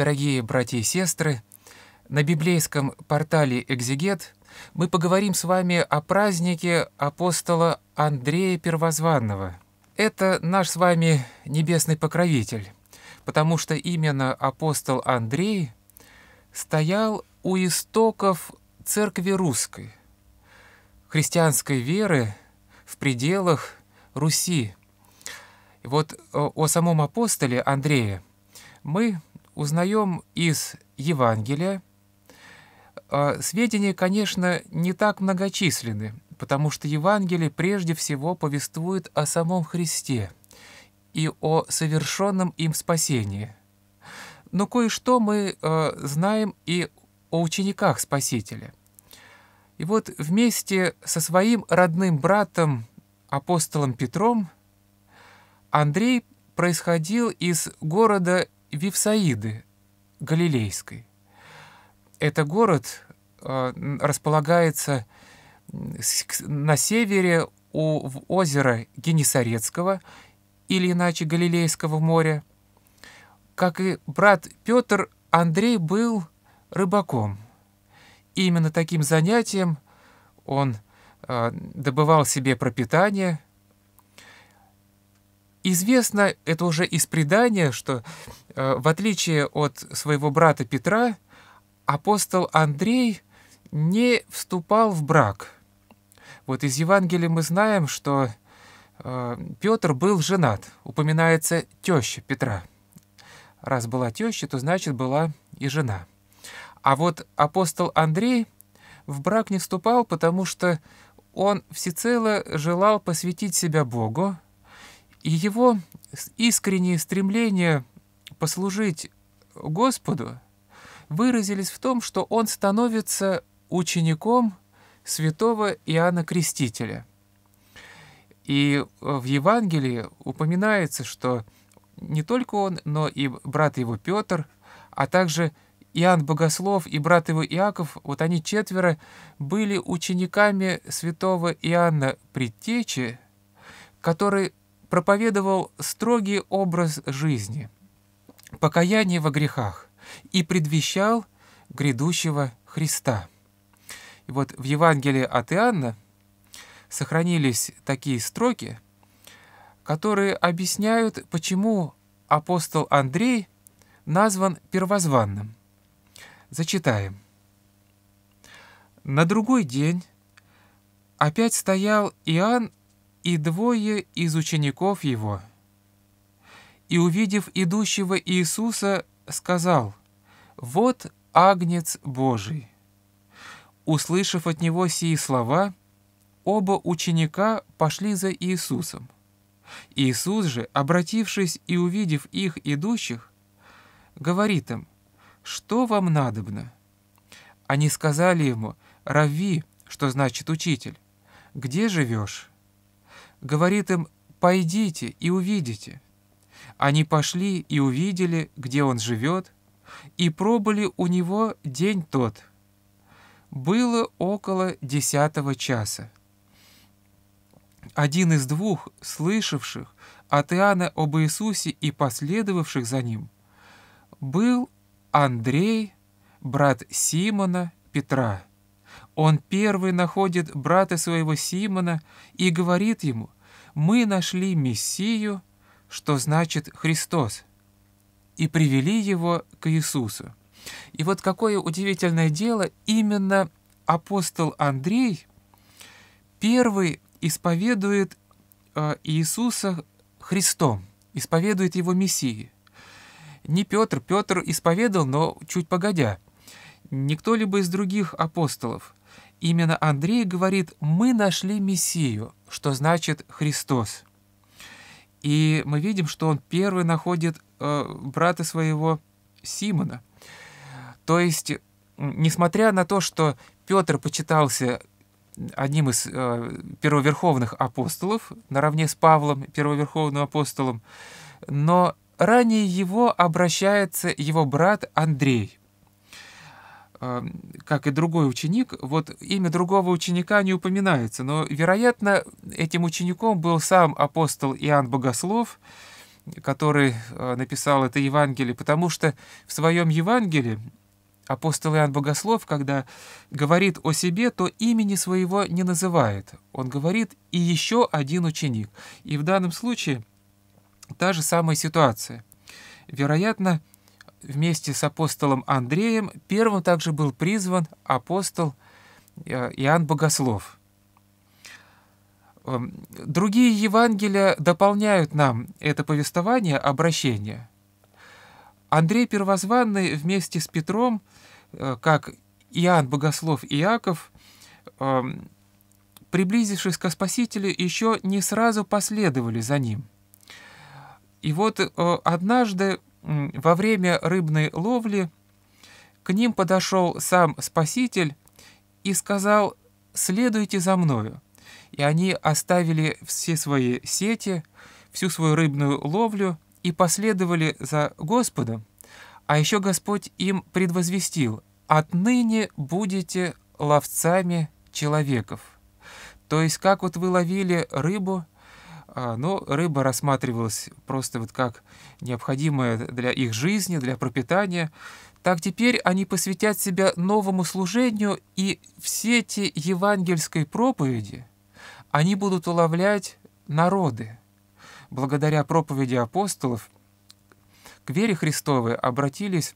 Дорогие братья и сестры, на библейском портале «Экзегет» мы поговорим с вами о празднике апостола Андрея Первозванного. Это наш с вами небесный покровитель, потому что именно апостол Андрей стоял у истоков церкви русской, христианской веры в пределах Руси. И вот э, о самом апостоле Андрея мы узнаем из Евангелия. А, сведения, конечно, не так многочисленны, потому что Евангелие прежде всего повествует о самом Христе и о совершенном им спасении. Но кое-что мы а, знаем и о учениках Спасителя. И вот вместе со своим родным братом, апостолом Петром, Андрей происходил из города Вивсаиды Галилейской. Это город э, располагается на севере у озера Генесарецкого или иначе Галилейского моря. Как и брат Петр, Андрей был рыбаком. Именно таким занятием он э, добывал себе пропитание – Известно, это уже из предания, что э, в отличие от своего брата Петра, апостол Андрей не вступал в брак. Вот из Евангелия мы знаем, что э, Петр был женат. Упоминается теща Петра. Раз была теща, то значит была и жена. А вот апостол Андрей в брак не вступал, потому что он всецело желал посвятить себя Богу, и его искренние стремления послужить Господу выразились в том, что он становится учеником святого Иоанна Крестителя. И э, в Евангелии упоминается, что не только он, но и брат его Петр, а также Иоанн Богослов и брат его Иаков, вот они четверо были учениками святого Иоанна Предтечи, который проповедовал строгий образ жизни, покаяние во грехах и предвещал грядущего Христа. И вот в Евангелии от Иоанна сохранились такие строки, которые объясняют, почему апостол Андрей назван первозванным. Зачитаем. На другой день опять стоял Иоанн и двое из учеников его. И, увидев идущего Иисуса, сказал, «Вот Агнец Божий». Услышав от него сии слова, оба ученика пошли за Иисусом. Иисус же, обратившись и увидев их идущих, говорит им, «Что вам надобно?» Они сказали ему, «Рави», что значит «учитель», «Где живешь?» говорит им «Пойдите и увидите». Они пошли и увидели, где он живет, и пробыли у него день тот. Было около десятого часа. Один из двух, слышавших от Иоанна об Иисусе и последовавших за ним, был Андрей, брат Симона Петра. Он первый находит брата своего Симона и говорит ему, «Мы нашли Мессию, что значит Христос, и привели его к Иисусу». И вот какое удивительное дело, именно апостол Андрей первый исповедует э, Иисуса Христом, исповедует его Мессией. Не Петр, Петр исповедал, но чуть погодя. Никто либо из других апостолов – Именно Андрей говорит «мы нашли Мессию», что значит «Христос». И мы видим, что он первый находит э, брата своего Симона. То есть, несмотря на то, что Петр почитался одним из э, первоверховных апостолов, наравне с Павлом, первоверховным апостолом, но ранее его обращается его брат Андрей. А, как и другой ученик, вот имя другого ученика не упоминается, но, вероятно, этим учеником был сам апостол Иоанн Богослов, который а, написал это Евангелие, потому что в своем Евангелии апостол Иоанн Богослов, когда говорит о себе, то имени своего не называет. Он говорит «и еще один ученик». И в данном случае та же самая ситуация. Вероятно, вместе с апостолом Андреем первым также был призван апостол э, Иоанн Богослов. Эм, другие Евангелия дополняют нам это повествование, обращение. Андрей Первозванный вместе с Петром, э, как Иоанн Богослов и Иаков, эм, приблизившись к Спасителю, еще не сразу последовали за ним. И вот э, однажды во время рыбной ловли к ним подошел сам Спаситель и сказал «Следуйте за мною». И они оставили все свои сети, всю свою рыбную ловлю и последовали за Господом. А еще Господь им предвозвестил «Отныне будете ловцами человеков». То есть, как вот вы ловили рыбу, а, но рыба рассматривалась просто вот как необходимая для их жизни, для пропитания. Так теперь они посвятят себя новому служению, и все эти евангельской проповеди они будут уловлять народы. Благодаря проповеди апостолов к вере Христовой обратились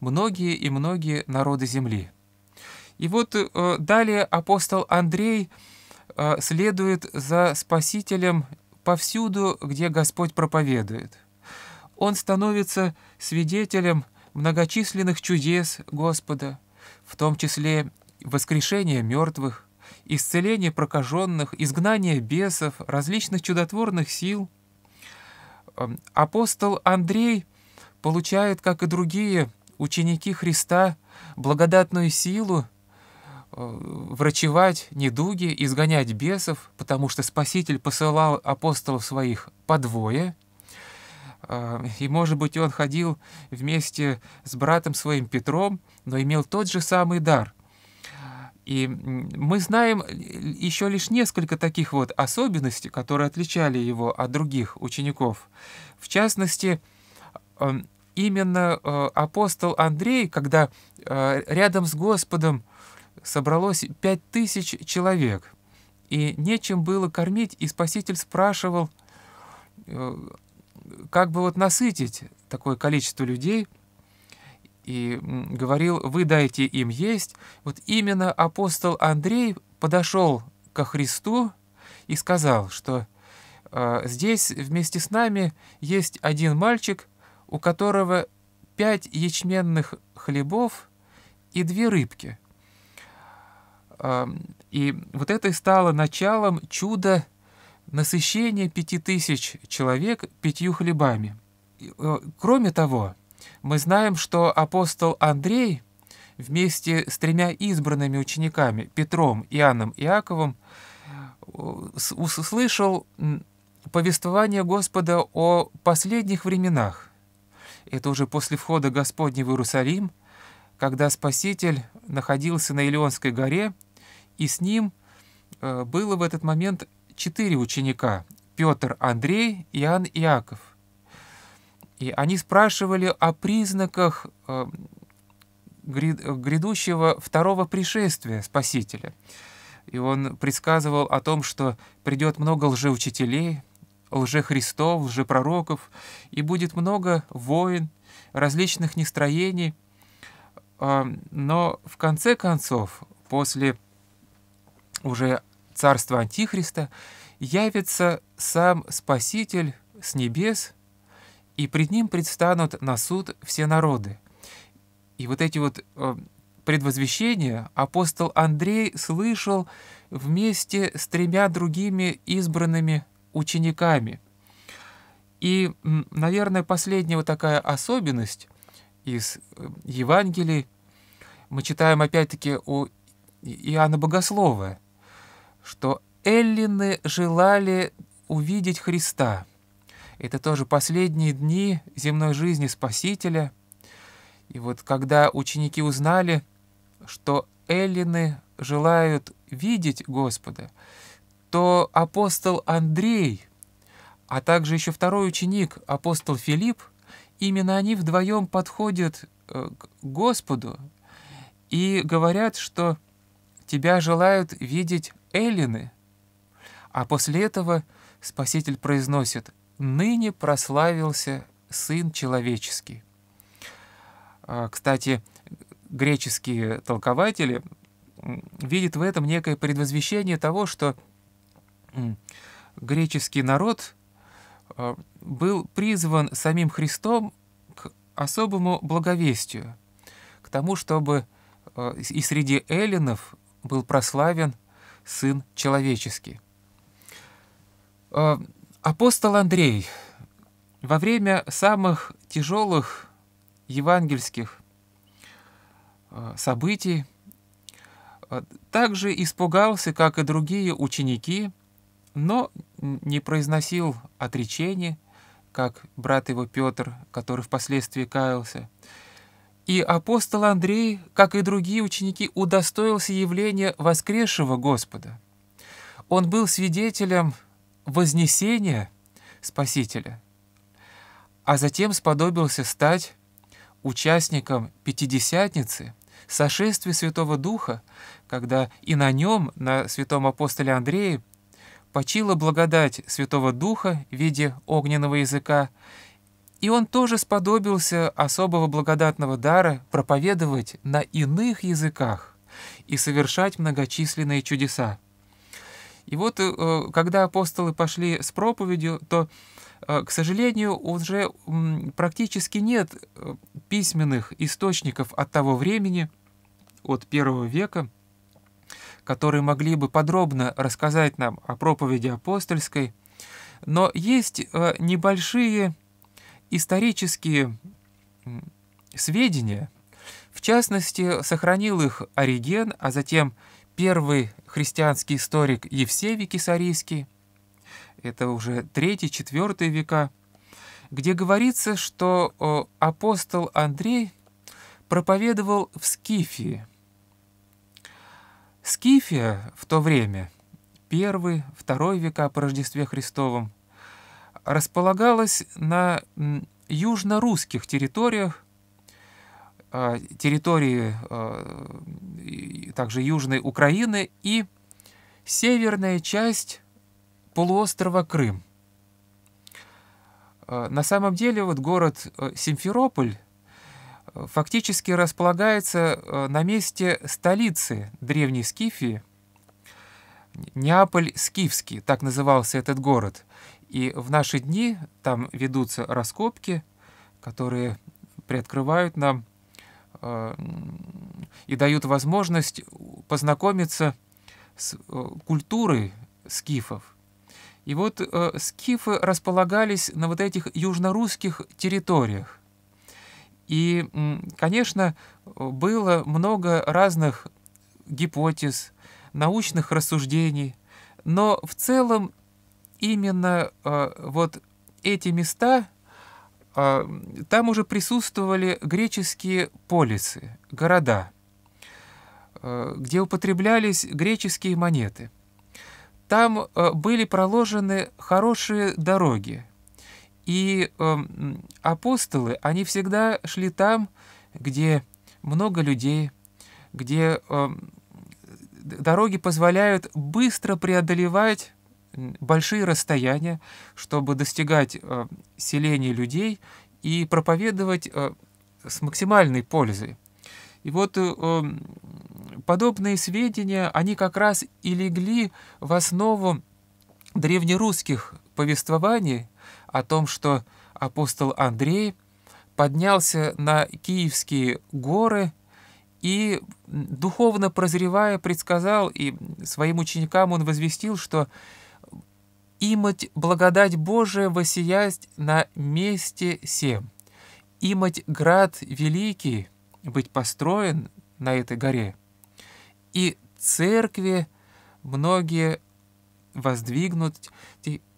многие и многие народы земли. И вот э, далее апостол Андрей – Э, следует за Спасителем повсюду, где Господь проповедует. Он становится свидетелем многочисленных чудес Господа, в том числе воскрешения мертвых, исцеления прокаженных, изгнания бесов, различных чудотворных сил. Эм, апостол Андрей получает, как и другие ученики Христа, благодатную силу Э, врачевать недуги, изгонять бесов, потому что Спаситель посылал апостолов своих по двое, э, и, может быть, он ходил вместе с братом своим Петром, но имел тот же самый дар. И мы знаем еще лишь несколько таких вот особенностей, которые отличали его от других учеников. В частности, э, именно апостол Андрей, когда рядом с Господом собралось пять тысяч человек, и нечем было кормить, и Спаситель спрашивал, э, как бы вот насытить такое количество людей, и говорил, вы дайте им есть. Вот именно апостол Андрей подошел ко Христу и сказал, что э, здесь вместе с нами есть один мальчик, у которого пять ячменных хлебов и две рыбки. И вот это и стало началом чуда насыщения пяти тысяч человек пятью хлебами. Э, кроме того, мы знаем, что апостол Андрей вместе с тремя избранными учениками, Петром, Иоанном и Иаковом, услышал повествование Господа о последних временах. Это уже после входа Господня в Иерусалим, когда Спаситель находился на Илионской горе – и с ним э, было в этот момент четыре ученика – Петр, Андрей, Иоанн, Иаков. И они спрашивали о признаках э, грядущего второго пришествия Спасителя. И он предсказывал о том, что придет много лжеучителей, лжехристов, лжепророков, и будет много войн, различных нестроений. Э, но в конце концов, после уже царство Антихриста, явится сам Спаситель с небес, и пред ним предстанут на суд все народы. И вот эти вот э, предвозвещения апостол Андрей слышал вместе с тремя другими избранными учениками. И, наверное, последняя вот такая особенность из э, Евангелий, мы читаем опять-таки у Иоанна Богослова – что эллины желали увидеть Христа. Это тоже последние дни земной жизни Спасителя. И вот когда ученики узнали, что эллины желают видеть Господа, то апостол Андрей, а также еще второй ученик, апостол Филипп, именно они вдвоем подходят э, к Господу и говорят, что тебя желают видеть Эллины. А после этого Спаситель произносит «Ныне прославился Сын Человеческий». А, кстати, греческие толкователи видят в этом некое предвозвещение того, что греческий народ а, был призван самим Христом к особому благовестию, к тому, чтобы а, и среди эллинов был прославен Сын Человеческий. Э, апостол Андрей во время самых тяжелых евангельских э, событий э, также испугался, как и другие ученики, но не произносил отречения, как брат его Петр, который впоследствии каялся, и апостол Андрей, как и другие ученики, удостоился явления воскресшего Господа. Он был свидетелем вознесения Спасителя, а затем сподобился стать участником Пятидесятницы, сошествия Святого Духа, когда и на нем, на святом апостоле Андрее, почила благодать Святого Духа в виде огненного языка, и он тоже сподобился особого благодатного дара проповедовать на иных языках и совершать многочисленные чудеса. И вот, э, когда апостолы пошли с проповедью, то, э, к сожалению, уже практически нет э, письменных источников от того времени, от первого века, которые могли бы подробно рассказать нам о проповеди апостольской, но есть небольшие исторические сведения, в частности, сохранил их Ориген, а затем первый христианский историк Евсевий Кисарийский, это уже 3-4 века, где говорится, что апостол Андрей проповедовал в Скифии. Скифия в то время, 1-2 века по Рождестве Христовом, располагалась на южно-русских территориях, а, территории а, также Южной Украины и северная часть полуострова Крым. А, на самом деле вот город Симферополь фактически располагается на месте столицы Древней Скифии, Неаполь-Скифский, так назывался этот город, и в наши дни там ведутся раскопки, которые приоткрывают нам э, и дают возможность познакомиться с э, культурой скифов. И вот э, скифы располагались на вот этих южнорусских территориях. И, конечно, было много разных гипотез, научных рассуждений, но в целом именно э, вот эти места, э, там уже присутствовали греческие полисы, города, э, где употреблялись греческие монеты. Там э, были проложены хорошие дороги, и э, апостолы, они всегда шли там, где много людей, где э, дороги позволяют быстро преодолевать большие расстояния, чтобы достигать э, селений людей и проповедовать э, с максимальной пользой. И вот э, эм, подобные сведения, они как раз и легли в основу древнерусских повествований о том, что апостол Андрей поднялся на Киевские горы и, духовно прозревая, предсказал, и своим ученикам он возвестил, что имать благодать Божия воссиясть на месте сем, имать град великий быть построен на этой горе, и церкви многие воздвигнуть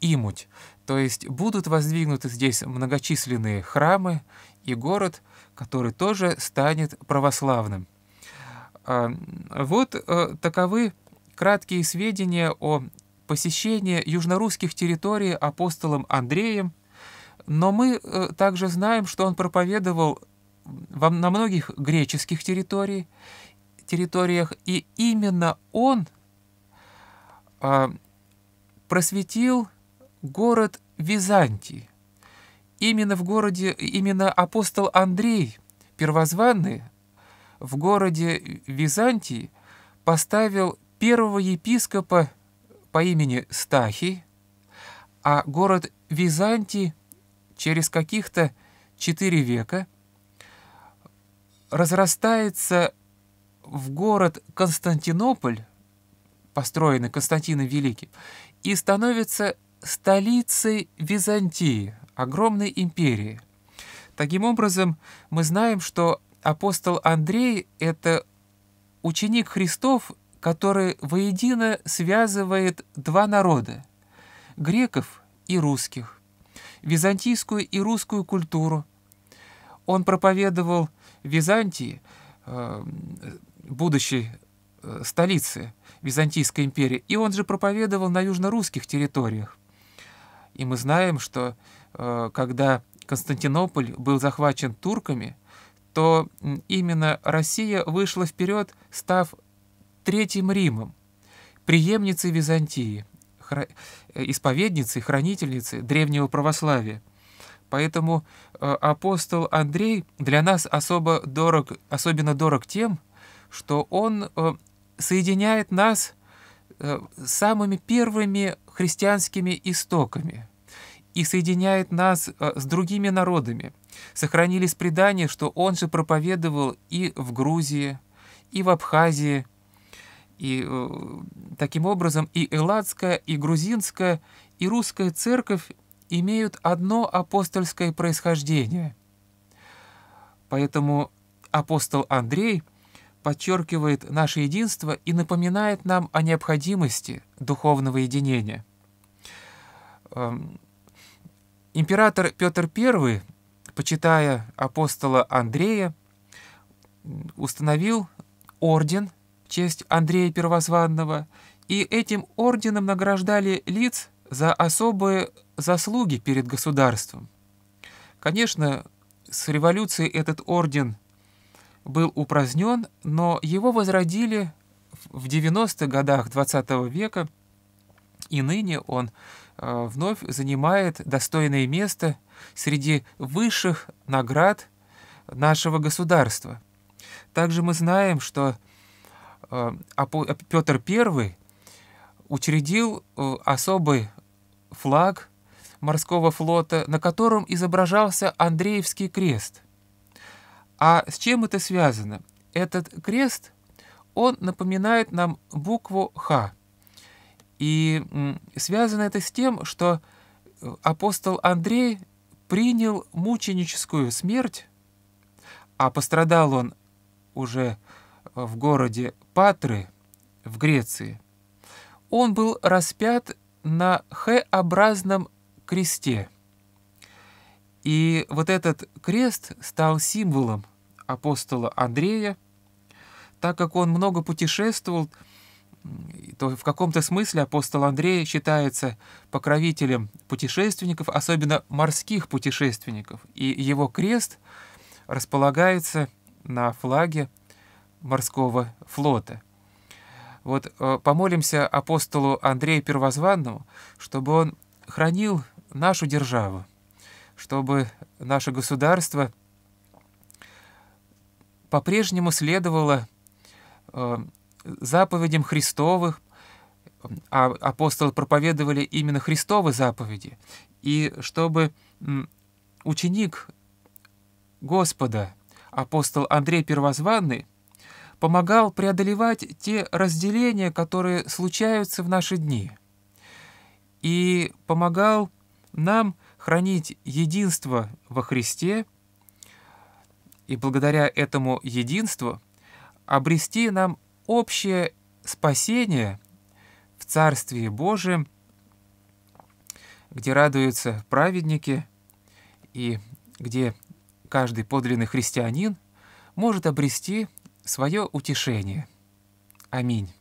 имуть, то есть будут воздвигнуты здесь многочисленные храмы и город, который тоже станет православным. А, вот э, таковы краткие сведения о посещение южнорусских территорий апостолом Андреем, но мы э, также знаем, что он проповедовал на многих греческих территориях, и именно он а, просветил город Византии. Именно в городе, именно апостол Андрей, первозванный, в городе Византии поставил первого епископа по имени Стахи, а город Византий через каких-то четыре века разрастается в город Константинополь, построенный Константином Великим, и становится столицей Византии, огромной империи. Таким образом, мы знаем, что апостол Андрей — это ученик Христов который воедино связывает два народа – греков и русских, византийскую и русскую культуру. Он проповедовал Византии, э, будущей э, столице Византийской империи, и он же проповедовал на южно-русских территориях. И мы знаем, что э, когда Константинополь был захвачен турками, то именно Россия вышла вперед, став Третьим Римом, преемницей Византии, э, исповедницей, хранительницей древнего православия. Поэтому э, апостол Андрей для нас особо дорог, особенно дорог тем, что он э, соединяет нас с самыми первыми христианскими истоками и соединяет нас с другими народами. Сохранились предания, что он же проповедовал и в Грузии, и в Абхазии, и э, таким образом и элладская, и грузинская, и русская церковь имеют одно апостольское происхождение. Поэтому апостол Андрей подчеркивает наше единство и напоминает нам о необходимости духовного единения. Эм, император Петр I, почитая апостола Андрея, установил орден – честь Андрея Первозванного, и этим орденом награждали лиц за особые заслуги перед государством. Конечно, с революцией этот орден был упразднен, но его возродили в 90-х годах XX -го века, и ныне он э, вновь занимает достойное место среди высших наград нашего государства. Также мы знаем, что Э, Петр э, I учредил э, особый флаг морского флота, на котором изображался Андреевский крест. А с чем это связано? Этот крест, он напоминает нам букву «Х». И связано это с тем, что апостол Андрей принял мученическую смерть, а пострадал он уже в в городе Патры в Греции, он был распят на Х-образном кресте. И вот этот крест стал символом апостола Андрея, так как он много путешествовал, то в каком-то смысле апостол Андрей считается покровителем путешественников, особенно морских путешественников. И его крест располагается на флаге морского флота. Вот э, помолимся апостолу Андрею Первозванному, чтобы он хранил нашу державу, чтобы наше государство по-прежнему следовало э, заповедям Христовых, а апостолы проповедовали именно Христовы заповеди, и чтобы ученик Господа, апостол Андрей Первозванный, помогал преодолевать те разделения, которые случаются в наши дни, и помогал нам хранить единство во Христе, и благодаря этому единству обрести нам общее спасение в Царстве Божьем, где радуются праведники и где каждый подлинный христианин может обрести свое утешение. Аминь.